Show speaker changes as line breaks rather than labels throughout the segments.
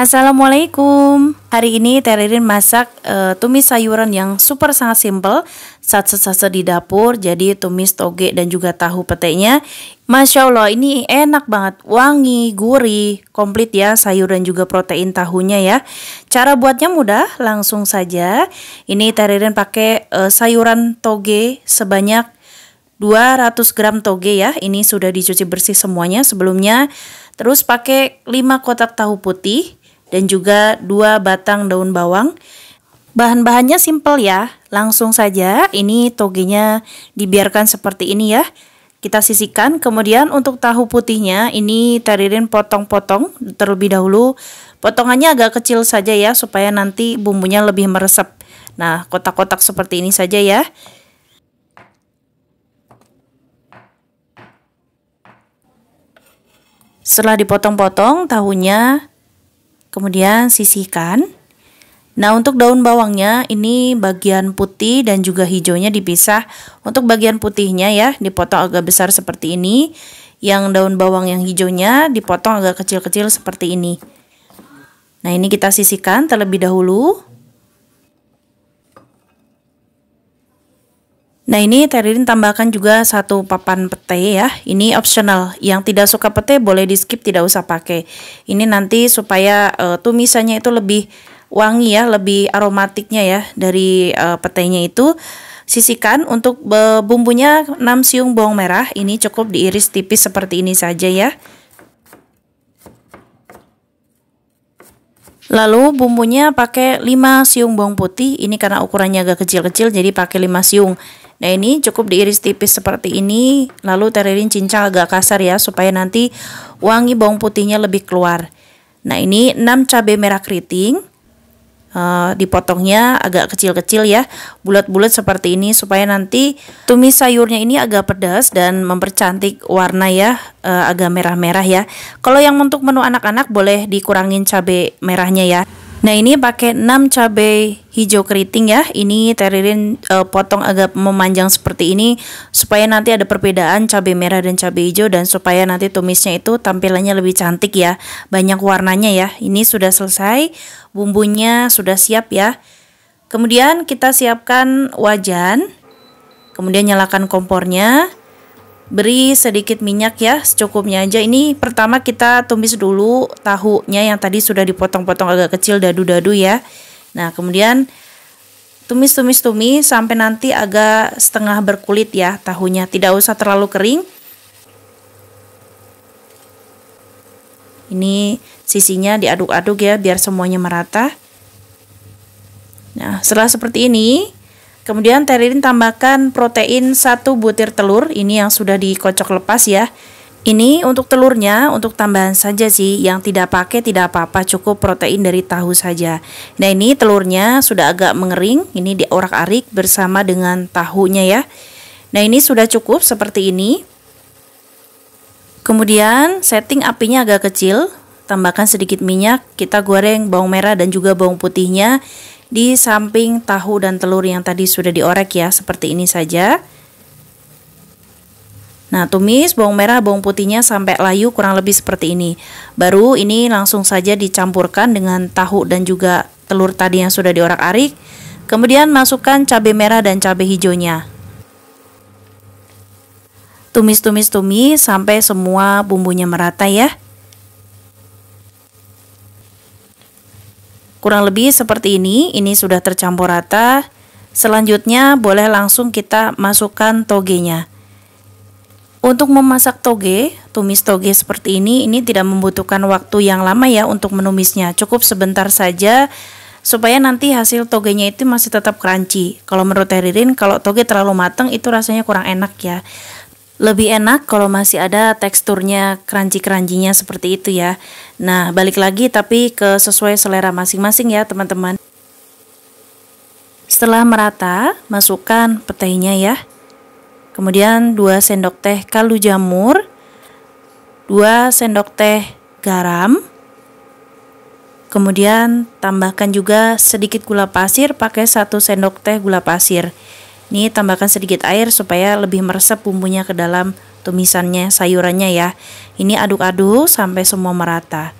Assalamualaikum. Hari ini Teririn masak e, tumis sayuran yang super sangat simple. saat sesasa di dapur, jadi tumis toge dan juga tahu petenya. Masya Allah, ini enak banget. Wangi, gurih, komplit ya sayur dan juga protein tahunya ya. Cara buatnya mudah, langsung saja. Ini Teririn pakai e, sayuran toge sebanyak 200 gram toge ya. Ini sudah dicuci bersih semuanya sebelumnya. Terus pakai 5 kotak tahu putih, dan juga dua batang daun bawang. Bahan-bahannya simple ya, langsung saja ini togenya dibiarkan seperti ini ya. Kita sisihkan, kemudian untuk tahu putihnya ini teririn potong-potong terlebih dahulu. Potongannya agak kecil saja ya, supaya nanti bumbunya lebih meresap. Nah, kotak-kotak seperti ini saja ya. Setelah dipotong-potong, tahunya Kemudian sisihkan. Nah, untuk daun bawangnya ini bagian putih dan juga hijaunya dipisah. Untuk bagian putihnya ya dipotong agak besar seperti ini. Yang daun bawang yang hijaunya dipotong agak kecil-kecil seperti ini. Nah, ini kita sisihkan terlebih dahulu. Nah ini Teririn tambahkan juga satu papan pete ya. Ini optional. Yang tidak suka pete boleh di skip tidak usah pakai. Ini nanti supaya uh, tumisannya itu lebih wangi ya, lebih aromatiknya ya dari uh, petenya itu. Sisikan untuk bumbunya 6 siung bawang merah. Ini cukup diiris tipis seperti ini saja ya. Lalu bumbunya pakai 5 siung bawang putih, ini karena ukurannya agak kecil-kecil jadi pakai 5 siung. Nah ini cukup diiris tipis seperti ini, lalu teririn cincang agak kasar ya, supaya nanti wangi bawang putihnya lebih keluar. Nah ini 6 cabai merah keriting, uh, dipotongnya agak kecil-kecil ya, bulat-bulat seperti ini supaya nanti tumis sayurnya ini agak pedas dan mempercantik warna ya, uh, agak merah-merah ya. Kalau yang untuk menu anak-anak boleh dikurangin cabai merahnya ya. Nah ini pakai 6 cabai hijau keriting ya Ini teririn e, eh, potong agak memanjang seperti ini Supaya nanti ada perbedaan cabai merah dan cabai hijau Dan supaya nanti tumisnya itu tampilannya lebih cantik ya Banyak warnanya ya Ini sudah selesai Bumbunya sudah siap ya Kemudian kita siapkan wajan Kemudian nyalakan kompornya beri sedikit minyak ya secukupnya aja ini pertama kita tumis dulu tahunya yang tadi sudah dipotong-potong agak kecil dadu-dadu ya nah kemudian tumis-tumis-tumis sampai nanti agak setengah berkulit ya tahunya tidak usah terlalu kering ini sisinya diaduk-aduk ya biar semuanya merata nah setelah seperti ini Kemudian Teririn tambahkan protein 1 butir telur, ini yang sudah dikocok lepas ya. Ini untuk telurnya, untuk tambahan saja sih, yang tidak pakai tidak apa-apa, cukup protein dari tahu saja. Nah ini telurnya sudah agak mengering, ini diorak-arik bersama dengan tahunya ya. Nah ini sudah cukup seperti ini. Kemudian setting apinya agak kecil, tambahkan sedikit minyak, kita goreng bawang merah dan juga bawang putihnya di samping tahu dan telur yang tadi sudah diorek ya, seperti ini saja. Nah, tumis bawang merah, bawang putihnya sampai layu kurang lebih seperti ini. Baru ini langsung saja dicampurkan dengan tahu dan juga telur tadi yang sudah diorak-arik. Kemudian masukkan cabai merah dan cabai hijaunya. Tumis-tumis-tumis sampai semua bumbunya merata ya. Kurang lebih seperti ini, ini sudah tercampur rata. Selanjutnya boleh langsung kita masukkan togenya. Untuk memasak toge, tumis toge seperti ini, ini tidak membutuhkan waktu yang lama ya untuk menumisnya. Cukup sebentar saja supaya nanti hasil togenya itu masih tetap crunchy. Kalau menurut Teririn, kalau toge terlalu matang itu rasanya kurang enak ya lebih enak kalau masih ada teksturnya keranji-keranjinya seperti itu ya. Nah, balik lagi tapi ke sesuai selera masing-masing ya, teman-teman. Setelah merata, masukkan petainya ya. Kemudian 2 sendok teh kaldu jamur, 2 sendok teh garam. Kemudian tambahkan juga sedikit gula pasir pakai 1 sendok teh gula pasir. Ini tambahkan sedikit air supaya lebih meresap bumbunya ke dalam tumisannya, sayurannya ya. Ini aduk-aduk sampai semua merata.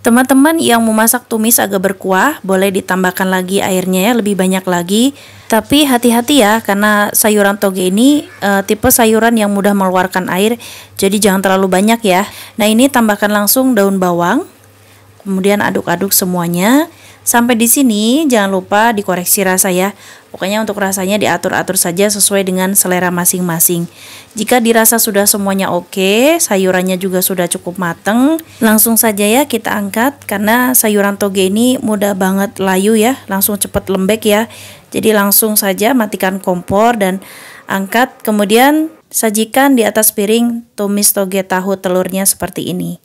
Teman-teman yang mau masak tumis agak berkuah, boleh ditambahkan lagi airnya ya, lebih banyak lagi. Tapi hati-hati ya, karena sayuran toge ini e, tipe sayuran yang mudah mengeluarkan air, jadi jangan terlalu banyak ya. Nah ini tambahkan langsung daun bawang, kemudian aduk-aduk semuanya. Sampai di sini jangan lupa dikoreksi rasa ya. Pokoknya untuk rasanya diatur-atur saja sesuai dengan selera masing-masing. Jika dirasa sudah semuanya oke, sayurannya juga sudah cukup mateng, langsung saja ya kita angkat karena sayuran toge ini mudah banget layu ya, langsung cepat lembek ya. Jadi langsung saja matikan kompor dan angkat, kemudian sajikan di atas piring tumis toge tahu telurnya seperti ini.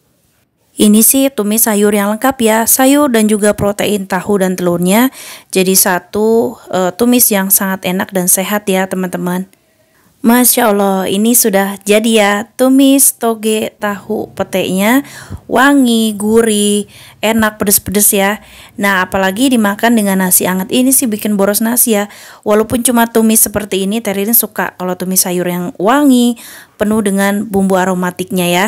Ini sih tumis sayur yang lengkap ya, sayur dan juga protein tahu dan telurnya. Jadi satu e, tumis yang sangat enak dan sehat ya teman-teman. Masya Allah, ini sudah jadi ya. Tumis toge tahu petenya wangi, gurih, enak, pedes-pedes ya. Nah, apalagi dimakan dengan nasi hangat ini sih bikin boros nasi ya. Walaupun cuma tumis seperti ini, Terin suka kalau tumis sayur yang wangi, penuh dengan bumbu aromatiknya ya.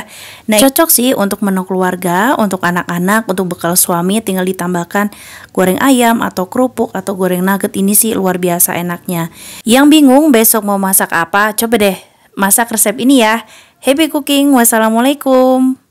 Nah, cocok sih untuk menu keluarga, untuk anak-anak, untuk bekal suami tinggal ditambahkan goreng ayam atau kerupuk atau goreng nugget ini sih luar biasa enaknya. Yang bingung besok mau masak apa? Coba deh masak resep ini ya. Happy cooking. Wassalamualaikum.